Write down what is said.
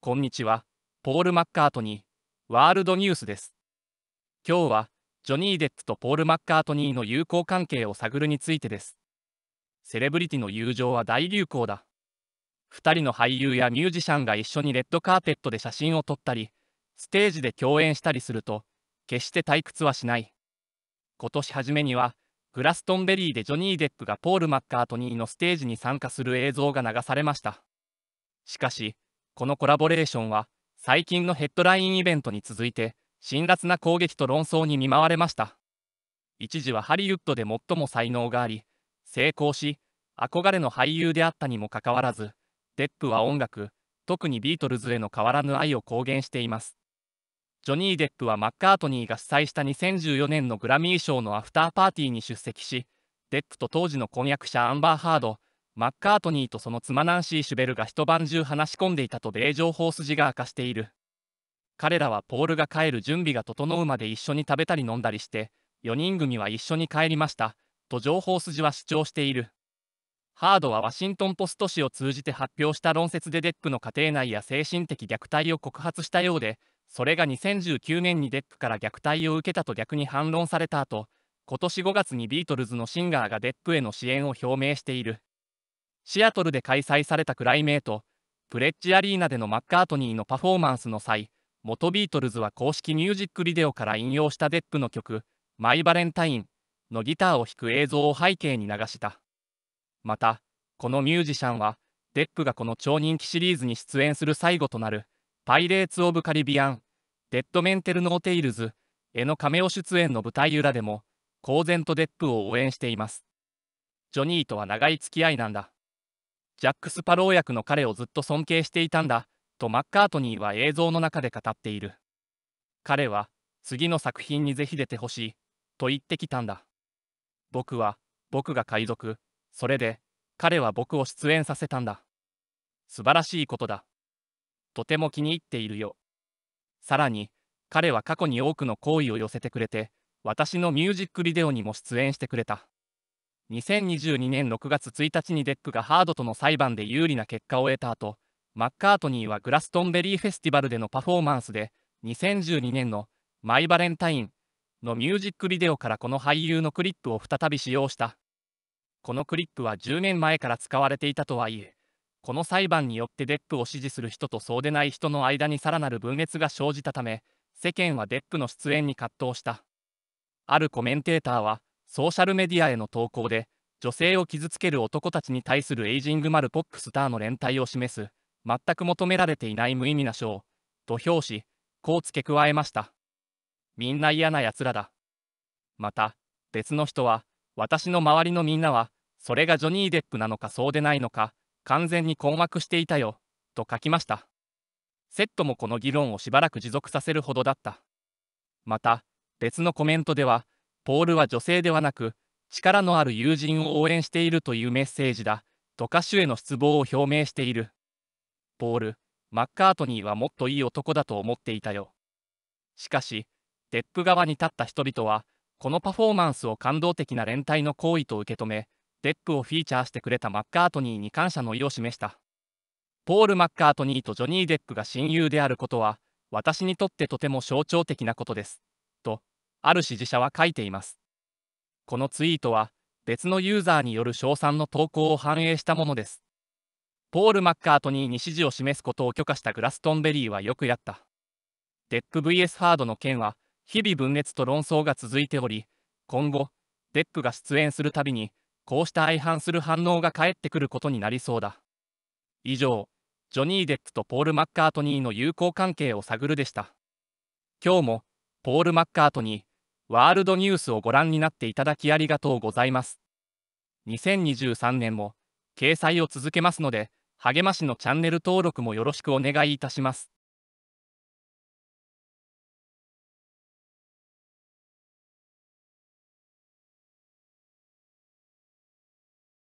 こんにちは、ポール・マッカートニー、ワールドニュースです。今日は、ジョニー・デップとポール・マッカートニーの友好関係を探るについてです。セレブリティの友情は大流行だ。2人の俳優やミュージシャンが一緒にレッドカーペットで写真を撮ったり、ステージで共演したりすると、決して退屈はしない。今年初めには、グラストンベリーでジョニー・デップがポール・マッカートニーのステージに参加する映像が流されました。しかし、このコラボレーションは、最近のヘッドラインイベントに続いて、辛辣な攻撃と論争に見舞われました。一時はハリウッドで最も才能があり、成功し、憧れの俳優であったにもかかわらず、デップは音楽、特にビートルズへの変わらぬ愛を公言しています。ジョニー・デップはマッカートニーが主催した2014年のグラミー賞のアフターパーティーに出席し、デップと当時の婚約者アンバー・ハード、マッカートニーとその妻ナンシー・シュベルが一晩中話し込んでいたと米情報筋が明かしている。彼らはポールが帰る準備が整うまで一緒に食べたり飲んだりして、4人組は一緒に帰りました、と情報筋は主張している。ハードはワシントン・ポスト紙を通じて発表した論説でデップの家庭内や精神的虐待を告発したようで、それが2019年にデップから虐待を受けたと逆に反論された後、今年5月にビートルズのシンガーがデップへの支援を表明している。シアトルで開催されたクライメート、プレッジアリーナでのマッカートニーのパフォーマンスの際、元ビートルズは公式ミュージックビデオから引用したデップの曲、マイ・バレンタインのギターを弾く映像を背景に流した。また、このミュージシャンは、デップがこの超人気シリーズに出演する最後となる、パイレーツ・オブ・カリビアン、デッド・メンテル・ノーテイルズへのカメオ出演の舞台裏でも、公然とデップを応援しています。ジョニーとは長い付き合いなんだ。ジャック・スパロー役の彼をずっと尊敬していたんだ、とマッカートニーは映像の中で語っている。彼は、次の作品にぜひ出てほしい、と言ってきたんだ。僕は、僕が海賊、それで、彼は僕を出演させたんだ。素晴らしいことだ。とても気に入っているよ。さらに、彼は過去に多くの好意を寄せてくれて、私のミュージックビデオにも出演してくれた。2022年6月1日にデックがハードとの裁判で有利な結果を得た後、マッカートニーはグラストンベリーフェスティバルでのパフォーマンスで、2012年のマイ・バレンタインのミュージックビデオからこの俳優のクリップを再び使用した。このクリップは10年前から使われていたとはいえ、この裁判によってデップを支持する人とそうでない人の間にさらなる分裂が生じたため、世間はデップの出演に葛藤した。あるコメンテーターは、ソーシャルメディアへの投稿で、女性を傷つける男たちに対するエイジングマルポックスターの連帯を示す、全く求められていない無意味な賞、と評し、こう付け加えました。みんな嫌な奴らだ。また、別の人は、私の周りのみんなは、それがジョニー・デップなのかそうでないのか、完全に困惑していたよ、と書きました。セットもこの議論をしばらく持続させるほどだった。また、別のコメントでは、ポールは女性ではなく、力のある友人を応援しているというメッセージだ、と歌手への失望を表明している。ポール、マッカートニーはもっといい男だと思っていたよ。しかし、デップ側に立った人々は、このパフォーマンスを感動的な連帯の行為と受け止め、デップをフィーチャーしてくれたマッカートニーに感謝の意を示した。ポール・マッカートニーとジョニー・デップが親友であることは、私にとってとても象徴的なことです。ある支持者は書いています。このツイートは、別のユーザーによる賞賛の投稿を反映したものです。ポール・マッカートニーに支持を示すことを許可したグラストンベリーはよくやった。デック VS ハードの件は、日々分裂と論争が続いており、今後、デックが出演するたびに、こうした相反する反応が返ってくることになりそうだ。以上、ジョニー・デックとポール・マッカートニーの友好関係を探るでした。今日も、ポール・マッカートニー、ワールドニュースをご覧になっていただきありがとうございます。2023年も掲載を続けますので、励ましのチャンネル登録もよろしくお願いいたします。